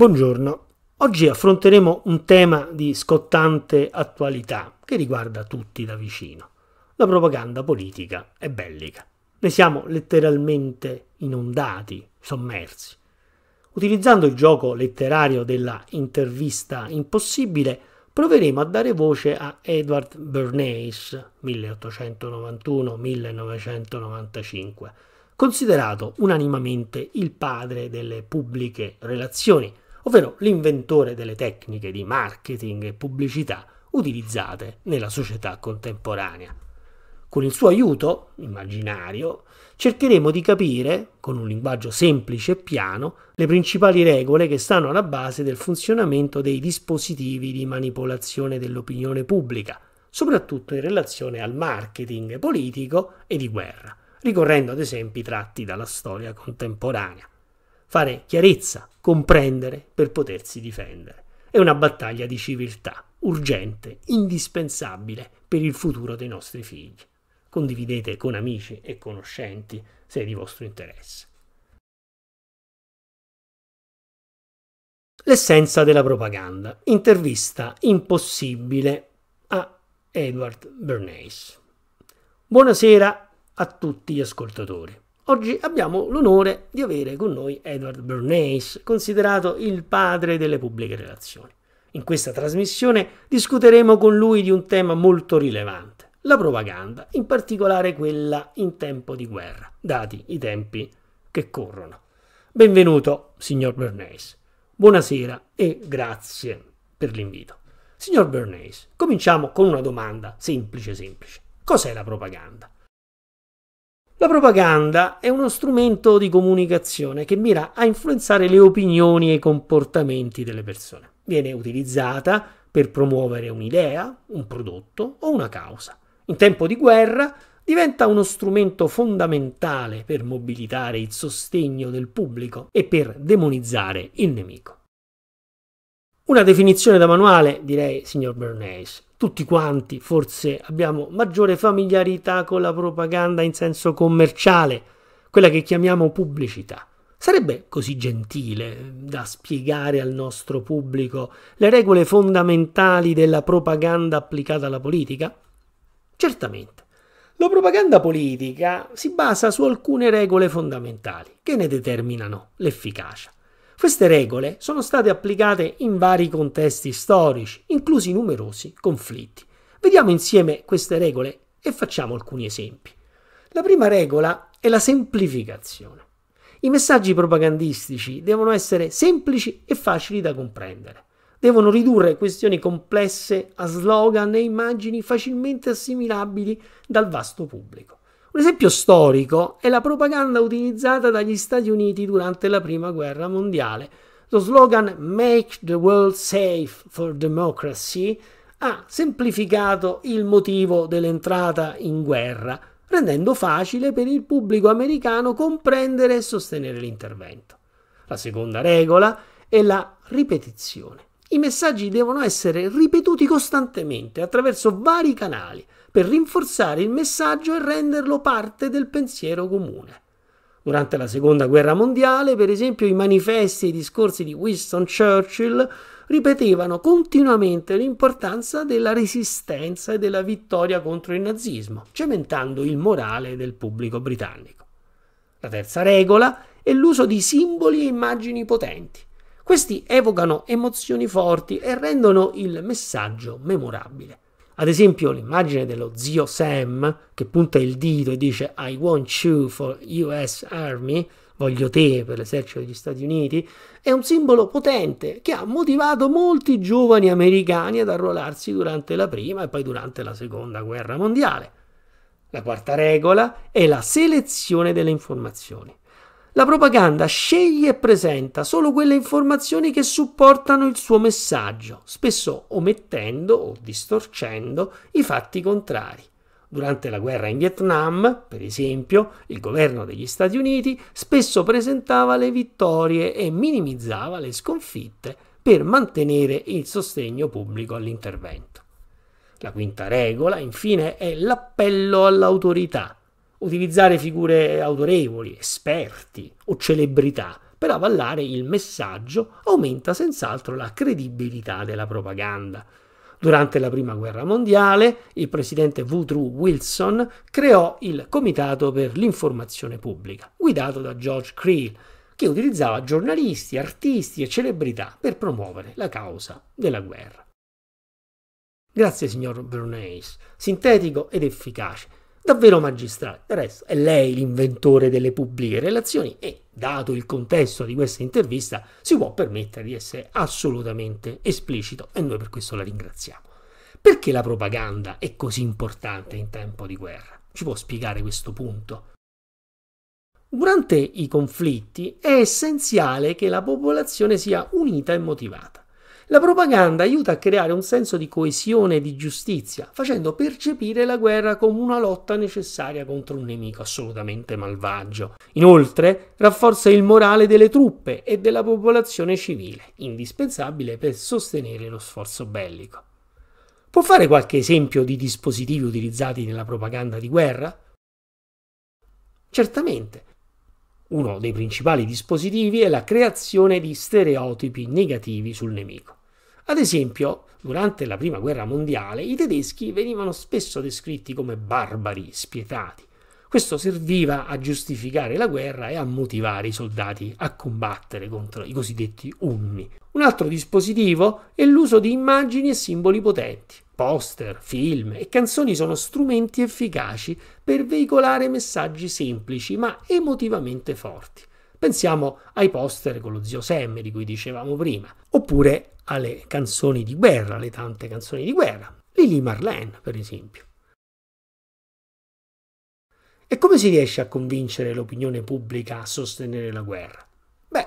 Buongiorno, oggi affronteremo un tema di scottante attualità che riguarda tutti da vicino. La propaganda politica e bellica. Ne siamo letteralmente inondati, sommersi. Utilizzando il gioco letterario della intervista impossibile, proveremo a dare voce a Edward Bernays 1891-1995, considerato unanimamente il padre delle pubbliche relazioni ovvero l'inventore delle tecniche di marketing e pubblicità utilizzate nella società contemporanea. Con il suo aiuto, immaginario, cercheremo di capire, con un linguaggio semplice e piano, le principali regole che stanno alla base del funzionamento dei dispositivi di manipolazione dell'opinione pubblica, soprattutto in relazione al marketing politico e di guerra, ricorrendo ad esempi tratti dalla storia contemporanea fare chiarezza, comprendere per potersi difendere. È una battaglia di civiltà, urgente, indispensabile per il futuro dei nostri figli. Condividete con amici e conoscenti se è di vostro interesse. L'essenza della propaganda. Intervista impossibile a Edward Bernays. Buonasera a tutti gli ascoltatori. Oggi abbiamo l'onore di avere con noi Edward Bernays, considerato il padre delle pubbliche relazioni. In questa trasmissione discuteremo con lui di un tema molto rilevante, la propaganda, in particolare quella in tempo di guerra, dati i tempi che corrono. Benvenuto, signor Bernays. Buonasera e grazie per l'invito. Signor Bernays, cominciamo con una domanda semplice semplice. Cos'è la propaganda? La propaganda è uno strumento di comunicazione che mira a influenzare le opinioni e i comportamenti delle persone. Viene utilizzata per promuovere un'idea, un prodotto o una causa. In tempo di guerra diventa uno strumento fondamentale per mobilitare il sostegno del pubblico e per demonizzare il nemico. Una definizione da manuale, direi, signor Bernays tutti quanti forse abbiamo maggiore familiarità con la propaganda in senso commerciale, quella che chiamiamo pubblicità. Sarebbe così gentile da spiegare al nostro pubblico le regole fondamentali della propaganda applicata alla politica? Certamente. La propaganda politica si basa su alcune regole fondamentali che ne determinano l'efficacia. Queste regole sono state applicate in vari contesti storici, inclusi numerosi conflitti. Vediamo insieme queste regole e facciamo alcuni esempi. La prima regola è la semplificazione. I messaggi propagandistici devono essere semplici e facili da comprendere. Devono ridurre questioni complesse a slogan e immagini facilmente assimilabili dal vasto pubblico. Un esempio storico è la propaganda utilizzata dagli Stati Uniti durante la Prima Guerra Mondiale. Lo slogan Make the World Safe for Democracy ha semplificato il motivo dell'entrata in guerra, rendendo facile per il pubblico americano comprendere e sostenere l'intervento. La seconda regola è la ripetizione. I messaggi devono essere ripetuti costantemente attraverso vari canali, per rinforzare il messaggio e renderlo parte del pensiero comune. Durante la seconda guerra mondiale, per esempio, i manifesti e i discorsi di Winston Churchill ripetevano continuamente l'importanza della resistenza e della vittoria contro il nazismo, cementando il morale del pubblico britannico. La terza regola è l'uso di simboli e immagini potenti. Questi evocano emozioni forti e rendono il messaggio memorabile. Ad esempio l'immagine dello zio Sam che punta il dito e dice I want you for US Army, voglio te per l'esercito degli Stati Uniti, è un simbolo potente che ha motivato molti giovani americani ad arruolarsi durante la prima e poi durante la seconda guerra mondiale. La quarta regola è la selezione delle informazioni. La propaganda sceglie e presenta solo quelle informazioni che supportano il suo messaggio, spesso omettendo o distorcendo i fatti contrari. Durante la guerra in Vietnam, per esempio, il governo degli Stati Uniti spesso presentava le vittorie e minimizzava le sconfitte per mantenere il sostegno pubblico all'intervento. La quinta regola, infine, è l'appello all'autorità utilizzare figure autorevoli, esperti o celebrità per avallare il messaggio aumenta senz'altro la credibilità della propaganda. Durante la Prima Guerra Mondiale il presidente Woodrow Wilson creò il Comitato per l'informazione pubblica, guidato da George Creel, che utilizzava giornalisti, artisti e celebrità per promuovere la causa della guerra. Grazie signor Bernays, sintetico ed efficace davvero magistrale. Del resto è lei l'inventore delle pubbliche relazioni e, dato il contesto di questa intervista, si può permettere di essere assolutamente esplicito e noi per questo la ringraziamo. Perché la propaganda è così importante in tempo di guerra? Ci può spiegare questo punto? Durante i conflitti è essenziale che la popolazione sia unita e motivata. La propaganda aiuta a creare un senso di coesione e di giustizia, facendo percepire la guerra come una lotta necessaria contro un nemico assolutamente malvagio. Inoltre, rafforza il morale delle truppe e della popolazione civile, indispensabile per sostenere lo sforzo bellico. Può fare qualche esempio di dispositivi utilizzati nella propaganda di guerra? Certamente. Uno dei principali dispositivi è la creazione di stereotipi negativi sul nemico. Ad esempio, durante la Prima Guerra Mondiale i tedeschi venivano spesso descritti come barbari, spietati. Questo serviva a giustificare la guerra e a motivare i soldati a combattere contro i cosiddetti unni. Un altro dispositivo è l'uso di immagini e simboli potenti. Poster, film e canzoni sono strumenti efficaci per veicolare messaggi semplici ma emotivamente forti. Pensiamo ai poster con lo zio Sam di cui dicevamo prima, oppure alle canzoni di guerra, alle tante canzoni di guerra, Lili Marlene per esempio. E come si riesce a convincere l'opinione pubblica a sostenere la guerra? Beh,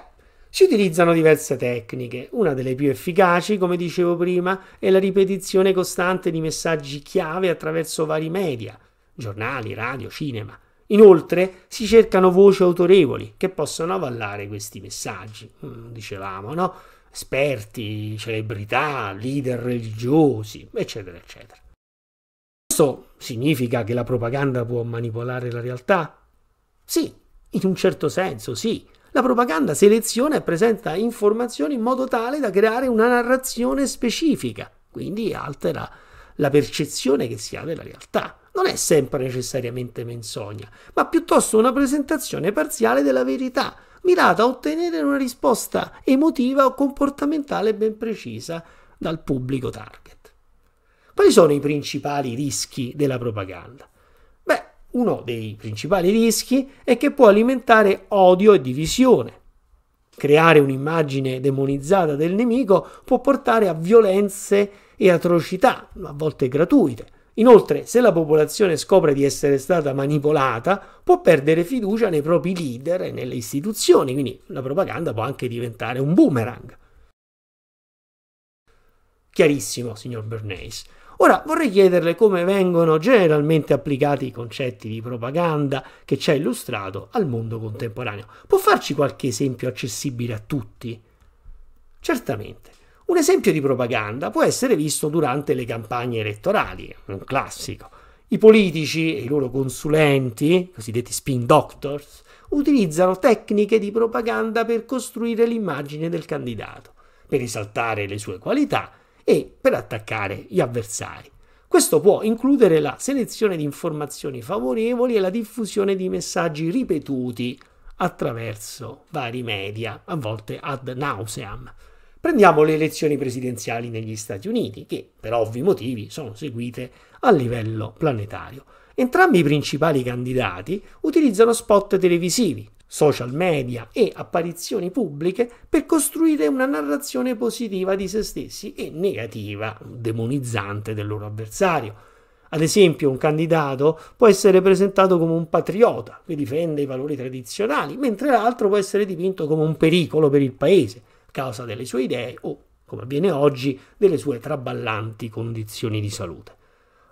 si utilizzano diverse tecniche, una delle più efficaci, come dicevo prima, è la ripetizione costante di messaggi chiave attraverso vari media, giornali, radio, cinema. Inoltre si cercano voci autorevoli che possano avallare questi messaggi, mm, dicevamo, no? esperti, celebrità, leader religiosi, eccetera, eccetera. Questo significa che la propaganda può manipolare la realtà? Sì, in un certo senso sì. La propaganda seleziona e presenta informazioni in modo tale da creare una narrazione specifica, quindi altera la percezione che si ha della realtà. Non è sempre necessariamente menzogna, ma piuttosto una presentazione parziale della verità, mirata a ottenere una risposta emotiva o comportamentale ben precisa dal pubblico target. Quali sono i principali rischi della propaganda? Beh, uno dei principali rischi è che può alimentare odio e divisione. Creare un'immagine demonizzata del nemico può portare a violenze e atrocità, a volte gratuite, Inoltre, se la popolazione scopre di essere stata manipolata, può perdere fiducia nei propri leader e nelle istituzioni, quindi la propaganda può anche diventare un boomerang. Chiarissimo, signor Bernays. Ora vorrei chiederle come vengono generalmente applicati i concetti di propaganda che ci ha illustrato al mondo contemporaneo. Può farci qualche esempio accessibile a tutti? Certamente. Un esempio di propaganda può essere visto durante le campagne elettorali, un classico. I politici e i loro consulenti, cosiddetti spin doctors, utilizzano tecniche di propaganda per costruire l'immagine del candidato, per esaltare le sue qualità e per attaccare gli avversari. Questo può includere la selezione di informazioni favorevoli e la diffusione di messaggi ripetuti attraverso vari media, a volte ad nauseam. Prendiamo le elezioni presidenziali negli Stati Uniti, che per ovvi motivi sono seguite a livello planetario. Entrambi i principali candidati utilizzano spot televisivi, social media e apparizioni pubbliche per costruire una narrazione positiva di se stessi e negativa, demonizzante del loro avversario. Ad esempio, un candidato può essere presentato come un patriota che difende i valori tradizionali, mentre l'altro può essere dipinto come un pericolo per il paese causa delle sue idee o, come avviene oggi, delle sue traballanti condizioni di salute.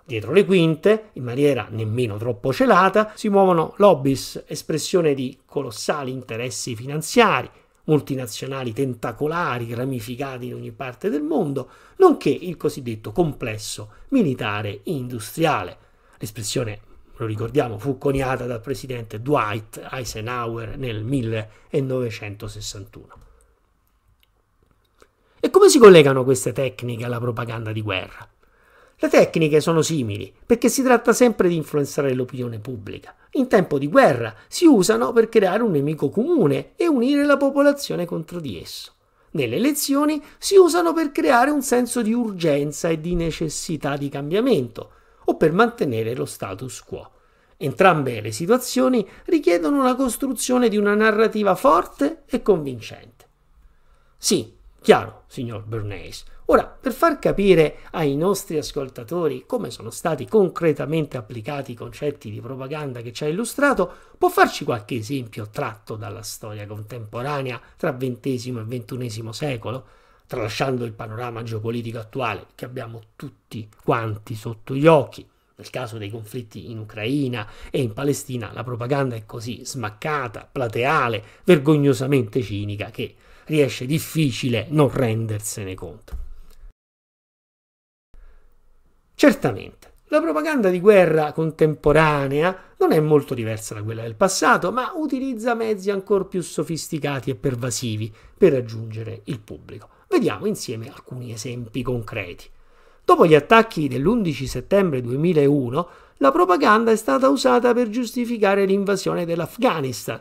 Dietro le quinte, in maniera nemmeno troppo celata, si muovono lobbies, espressione di colossali interessi finanziari, multinazionali tentacolari ramificati in ogni parte del mondo, nonché il cosiddetto complesso militare industriale. L'espressione, lo ricordiamo, fu coniata dal presidente Dwight Eisenhower nel 1961. E come si collegano queste tecniche alla propaganda di guerra? Le tecniche sono simili, perché si tratta sempre di influenzare l'opinione pubblica. In tempo di guerra si usano per creare un nemico comune e unire la popolazione contro di esso. Nelle elezioni si usano per creare un senso di urgenza e di necessità di cambiamento, o per mantenere lo status quo. Entrambe le situazioni richiedono la costruzione di una narrativa forte e convincente. Sì, Chiaro, signor Bernays. Ora, per far capire ai nostri ascoltatori come sono stati concretamente applicati i concetti di propaganda che ci ha illustrato, può farci qualche esempio tratto dalla storia contemporanea tra XX e XXI secolo, tralasciando il panorama geopolitico attuale che abbiamo tutti quanti sotto gli occhi. Nel caso dei conflitti in Ucraina e in Palestina la propaganda è così smaccata, plateale, vergognosamente cinica che riesce difficile non rendersene conto. Certamente, la propaganda di guerra contemporanea non è molto diversa da quella del passato, ma utilizza mezzi ancora più sofisticati e pervasivi per raggiungere il pubblico. Vediamo insieme alcuni esempi concreti. Dopo gli attacchi dell'11 settembre 2001, la propaganda è stata usata per giustificare l'invasione dell'Afghanistan,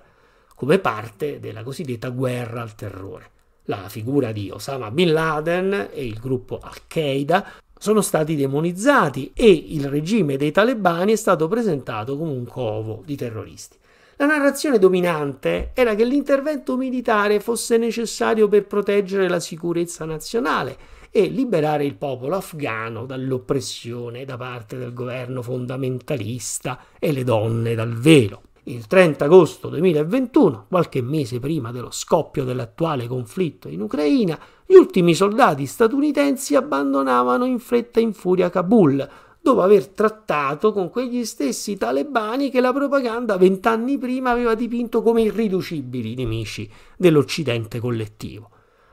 come parte della cosiddetta guerra al terrore. La figura di Osama Bin Laden e il gruppo Al-Qaeda sono stati demonizzati e il regime dei talebani è stato presentato come un covo di terroristi. La narrazione dominante era che l'intervento militare fosse necessario per proteggere la sicurezza nazionale e liberare il popolo afghano dall'oppressione da parte del governo fondamentalista e le donne dal velo il 30 agosto 2021, qualche mese prima dello scoppio dell'attuale conflitto in Ucraina, gli ultimi soldati statunitensi abbandonavano in fretta e in furia Kabul, dopo aver trattato con quegli stessi talebani che la propaganda vent'anni prima aveva dipinto come irriducibili nemici dell'Occidente collettivo.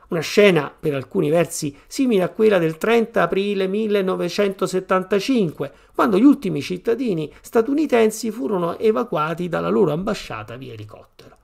Una scena per alcuni versi simile a quella del 30 aprile 1975, quando gli ultimi cittadini statunitensi furono evacuati dalla loro ambasciata via elicottero.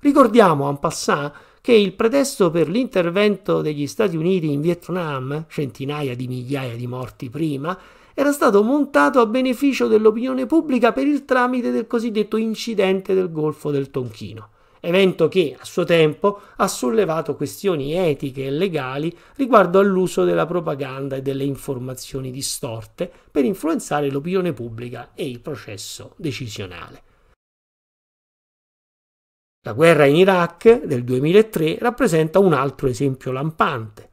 Ricordiamo en passant che il pretesto per l'intervento degli Stati Uniti in Vietnam, centinaia di migliaia di morti prima, era stato montato a beneficio dell'opinione pubblica per il tramite del cosiddetto incidente del Golfo del Tonchino evento che a suo tempo ha sollevato questioni etiche e legali riguardo all'uso della propaganda e delle informazioni distorte per influenzare l'opinione pubblica e il processo decisionale. La guerra in Iraq del 2003 rappresenta un altro esempio lampante.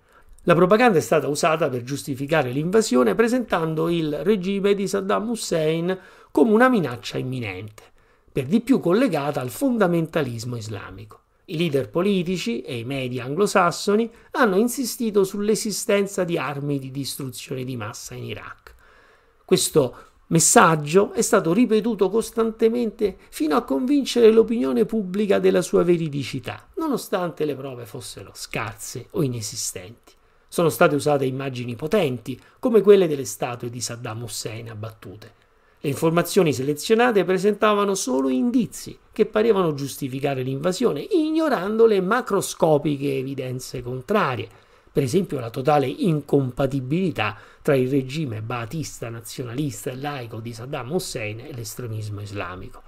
La propaganda è stata usata per giustificare l'invasione presentando il regime di Saddam Hussein come una minaccia imminente per di più collegata al fondamentalismo islamico. I leader politici e i media anglosassoni hanno insistito sull'esistenza di armi di distruzione di massa in Iraq. Questo messaggio è stato ripetuto costantemente fino a convincere l'opinione pubblica della sua veridicità, nonostante le prove fossero scarse o inesistenti. Sono state usate immagini potenti, come quelle delle statue di Saddam Hussein abbattute, le informazioni selezionate presentavano solo indizi che parevano giustificare l'invasione, ignorando le macroscopiche evidenze contrarie, per esempio la totale incompatibilità tra il regime baatista nazionalista e laico di Saddam Hussein e l'estremismo islamico.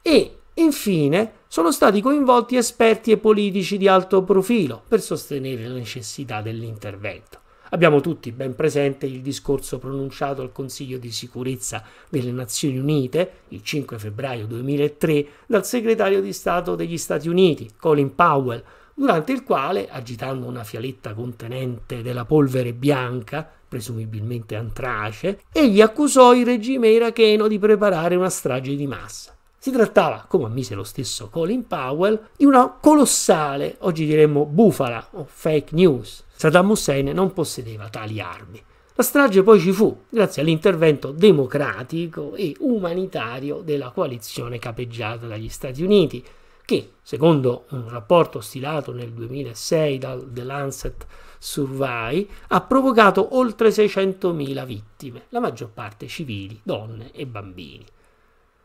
E Infine, sono stati coinvolti esperti e politici di alto profilo per sostenere la necessità dell'intervento. Abbiamo tutti ben presente il discorso pronunciato al Consiglio di sicurezza delle Nazioni Unite il 5 febbraio 2003 dal segretario di Stato degli Stati Uniti, Colin Powell, durante il quale, agitando una fialetta contenente della polvere bianca, presumibilmente antrace, egli accusò il regime iracheno di preparare una strage di massa. Si trattava, come ammise lo stesso Colin Powell, di una colossale, oggi diremmo bufala o fake news, Saddam Hussein non possedeva tali armi. La strage poi ci fu grazie all'intervento democratico e umanitario della coalizione capeggiata dagli Stati Uniti, che, secondo un rapporto stilato nel 2006 dal The Lancet Survey, ha provocato oltre 600.000 vittime, la maggior parte civili, donne e bambini.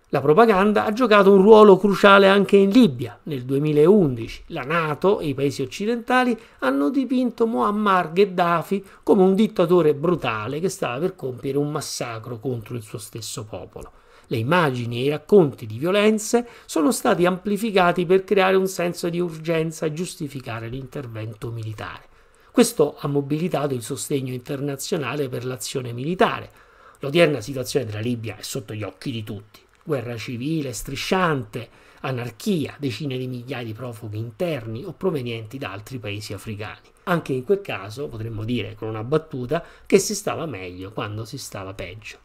La propaganda ha giocato un ruolo cruciale anche in Libia. Nel 2011 la Nato e i paesi occidentali hanno dipinto Muammar Gheddafi come un dittatore brutale che stava per compiere un massacro contro il suo stesso popolo. Le immagini e i racconti di violenze sono stati amplificati per creare un senso di urgenza e giustificare l'intervento militare. Questo ha mobilitato il sostegno internazionale per l'azione militare. L'odierna situazione della Libia è sotto gli occhi di tutti guerra civile strisciante, anarchia, decine di migliaia di profughi interni o provenienti da altri paesi africani. Anche in quel caso potremmo dire con una battuta che si stava meglio quando si stava peggio.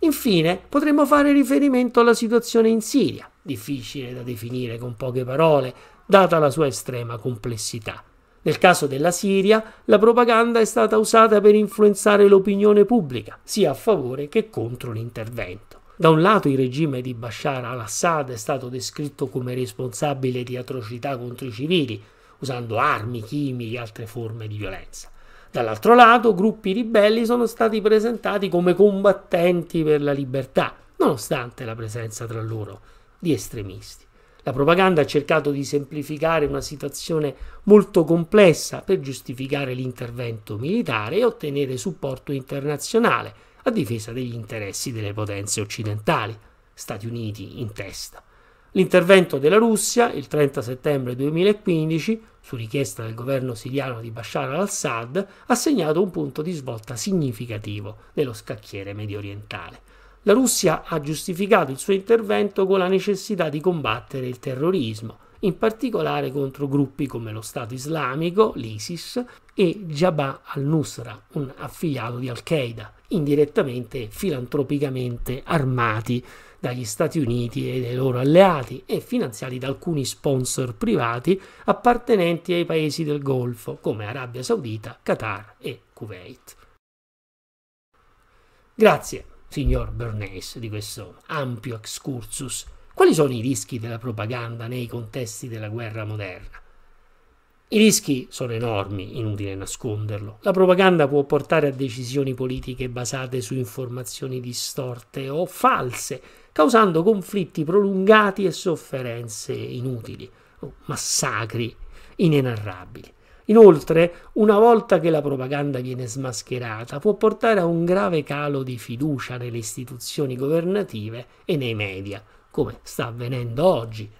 Infine potremmo fare riferimento alla situazione in Siria, difficile da definire con poche parole, data la sua estrema complessità. Nel caso della Siria, la propaganda è stata usata per influenzare l'opinione pubblica, sia a favore che contro l'intervento. Da un lato il regime di Bashar al-Assad è stato descritto come responsabile di atrocità contro i civili, usando armi, chimiche e altre forme di violenza. Dall'altro lato gruppi ribelli sono stati presentati come combattenti per la libertà, nonostante la presenza tra loro di estremisti. La propaganda ha cercato di semplificare una situazione molto complessa per giustificare l'intervento militare e ottenere supporto internazionale, a difesa degli interessi delle potenze occidentali, Stati Uniti in testa. L'intervento della Russia il 30 settembre 2015, su richiesta del governo siriano di Bashar al-Assad, ha segnato un punto di svolta significativo nello scacchiere mediorientale. La Russia ha giustificato il suo intervento con la necessità di combattere il terrorismo, in particolare contro gruppi come lo Stato islamico, l'ISIS e Jabha al-Nusra, un affiliato di Al-Qaeda, indirettamente filantropicamente armati dagli Stati Uniti e dai loro alleati e finanziati da alcuni sponsor privati appartenenti ai paesi del Golfo come Arabia Saudita, Qatar e Kuwait. Grazie, signor Bernays, di questo ampio excursus quali sono i rischi della propaganda nei contesti della guerra moderna? I rischi sono enormi, inutile nasconderlo. La propaganda può portare a decisioni politiche basate su informazioni distorte o false, causando conflitti prolungati e sofferenze inutili, massacri inenarrabili. Inoltre, una volta che la propaganda viene smascherata, può portare a un grave calo di fiducia nelle istituzioni governative e nei media, come sta avvenendo oggi.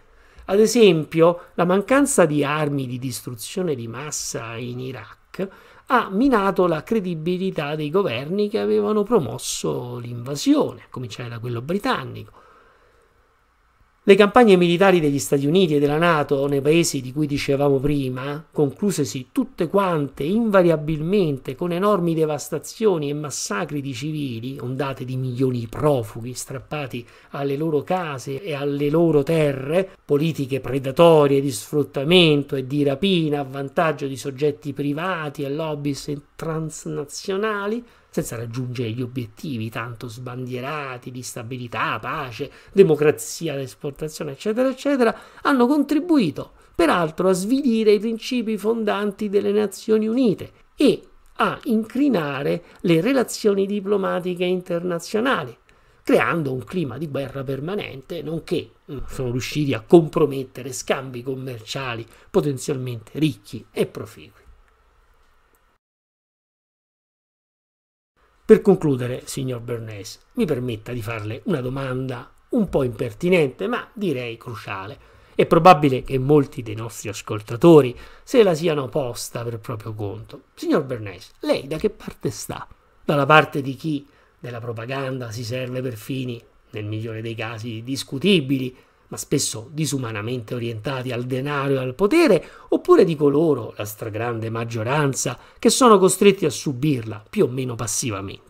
Ad esempio, la mancanza di armi di distruzione di massa in Iraq ha minato la credibilità dei governi che avevano promosso l'invasione, a cominciare da quello britannico, le campagne militari degli Stati Uniti e della Nato nei paesi di cui dicevamo prima, conclusesi tutte quante invariabilmente con enormi devastazioni e massacri di civili, ondate di milioni di profughi strappati alle loro case e alle loro terre, politiche predatorie di sfruttamento e di rapina a vantaggio di soggetti privati e lobby transnazionali, senza raggiungere gli obiettivi tanto sbandierati di stabilità, pace, democrazia d'esportazione, eccetera, eccetera, hanno contribuito peraltro a svilire i principi fondanti delle Nazioni Unite e a incrinare le relazioni diplomatiche internazionali, creando un clima di guerra permanente, nonché mm, sono riusciti a compromettere scambi commerciali potenzialmente ricchi e proficui. Per concludere, signor Bernays, mi permetta di farle una domanda un po' impertinente, ma direi cruciale. È probabile che molti dei nostri ascoltatori se la siano posta per proprio conto. Signor Bernays, lei da che parte sta? Dalla parte di chi della propaganda si serve per fini, nel migliore dei casi, discutibili, ma spesso disumanamente orientati al denaro e al potere, oppure di coloro, la stragrande maggioranza, che sono costretti a subirla più o meno passivamente.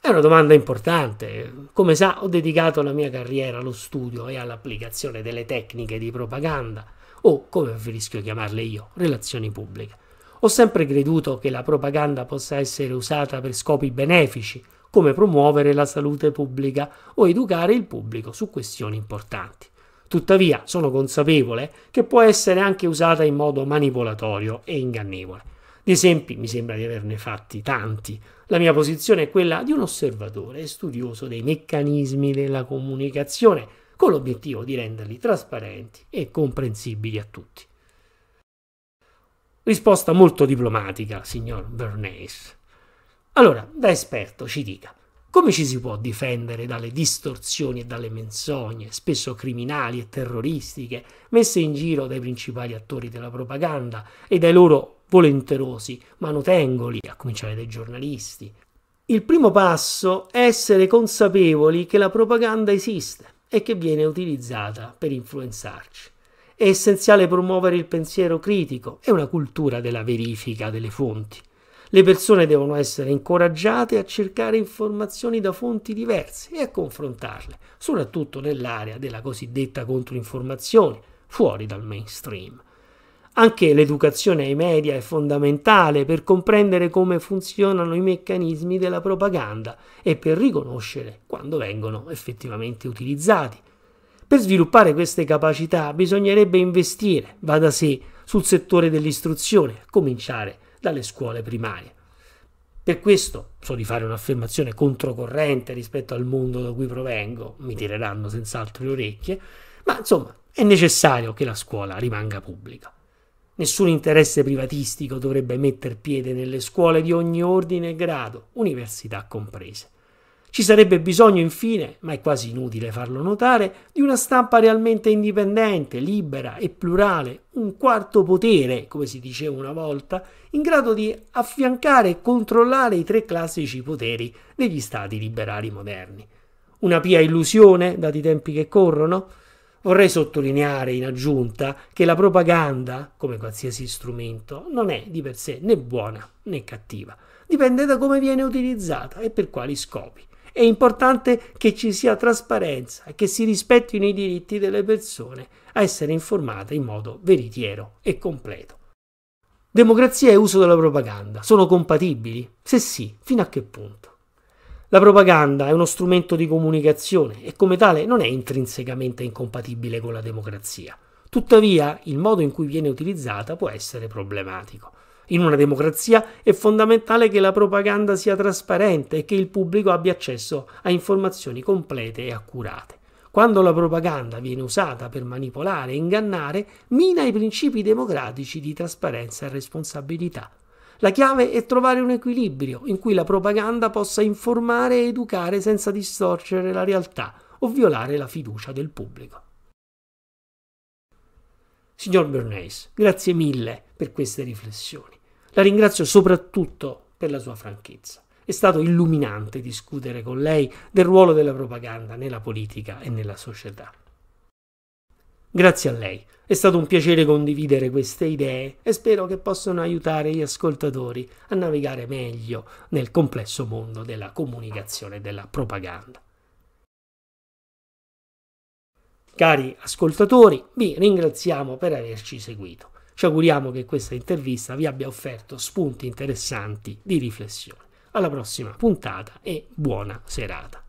È una domanda importante. Come sa, ho dedicato la mia carriera allo studio e all'applicazione delle tecniche di propaganda, o come preferisco chiamarle io, relazioni pubbliche. Ho sempre creduto che la propaganda possa essere usata per scopi benefici, come promuovere la salute pubblica o educare il pubblico su questioni importanti. Tuttavia sono consapevole che può essere anche usata in modo manipolatorio e ingannevole. Di esempi mi sembra di averne fatti tanti. La mia posizione è quella di un osservatore e studioso dei meccanismi della comunicazione, con l'obiettivo di renderli trasparenti e comprensibili a tutti. Risposta molto diplomatica, signor Bernays. Allora, da esperto ci dica, come ci si può difendere dalle distorsioni e dalle menzogne, spesso criminali e terroristiche, messe in giro dai principali attori della propaganda e dai loro volenterosi manutengoli, a cominciare dai giornalisti? Il primo passo è essere consapevoli che la propaganda esiste e che viene utilizzata per influenzarci. È essenziale promuovere il pensiero critico e una cultura della verifica delle fonti. Le persone devono essere incoraggiate a cercare informazioni da fonti diverse e a confrontarle, soprattutto nell'area della cosiddetta controinformazione, fuori dal mainstream. Anche l'educazione ai media è fondamentale per comprendere come funzionano i meccanismi della propaganda e per riconoscere quando vengono effettivamente utilizzati. Per sviluppare queste capacità bisognerebbe investire, va da sé, sul settore dell'istruzione, a cominciare dalle scuole primarie. Per questo so di fare un'affermazione controcorrente rispetto al mondo da cui provengo, mi tireranno senz'altro le orecchie, ma insomma è necessario che la scuola rimanga pubblica. Nessun interesse privatistico dovrebbe metter piede nelle scuole di ogni ordine e grado, università comprese. Ci sarebbe bisogno infine, ma è quasi inutile farlo notare, di una stampa realmente indipendente, libera e plurale, un quarto potere, come si diceva una volta, in grado di affiancare e controllare i tre classici poteri degli stati liberali moderni. Una pia illusione, dati i tempi che corrono? Vorrei sottolineare in aggiunta che la propaganda, come qualsiasi strumento, non è di per sé né buona né cattiva, dipende da come viene utilizzata e per quali scopi. È importante che ci sia trasparenza e che si rispettino i diritti delle persone a essere informate in modo veritiero e completo. Democrazia e uso della propaganda sono compatibili? Se sì, fino a che punto? La propaganda è uno strumento di comunicazione e come tale non è intrinsecamente incompatibile con la democrazia. Tuttavia, il modo in cui viene utilizzata può essere problematico. In una democrazia è fondamentale che la propaganda sia trasparente e che il pubblico abbia accesso a informazioni complete e accurate. Quando la propaganda viene usata per manipolare e ingannare, mina i principi democratici di trasparenza e responsabilità. La chiave è trovare un equilibrio in cui la propaganda possa informare e educare senza distorcere la realtà o violare la fiducia del pubblico. Signor Bernays, grazie mille per queste riflessioni. La ringrazio soprattutto per la sua franchezza. È stato illuminante discutere con lei del ruolo della propaganda nella politica e nella società. Grazie a lei, è stato un piacere condividere queste idee e spero che possano aiutare gli ascoltatori a navigare meglio nel complesso mondo della comunicazione e della propaganda. Cari ascoltatori, vi ringraziamo per averci seguito. Ci auguriamo che questa intervista vi abbia offerto spunti interessanti di riflessione. Alla prossima puntata e buona serata.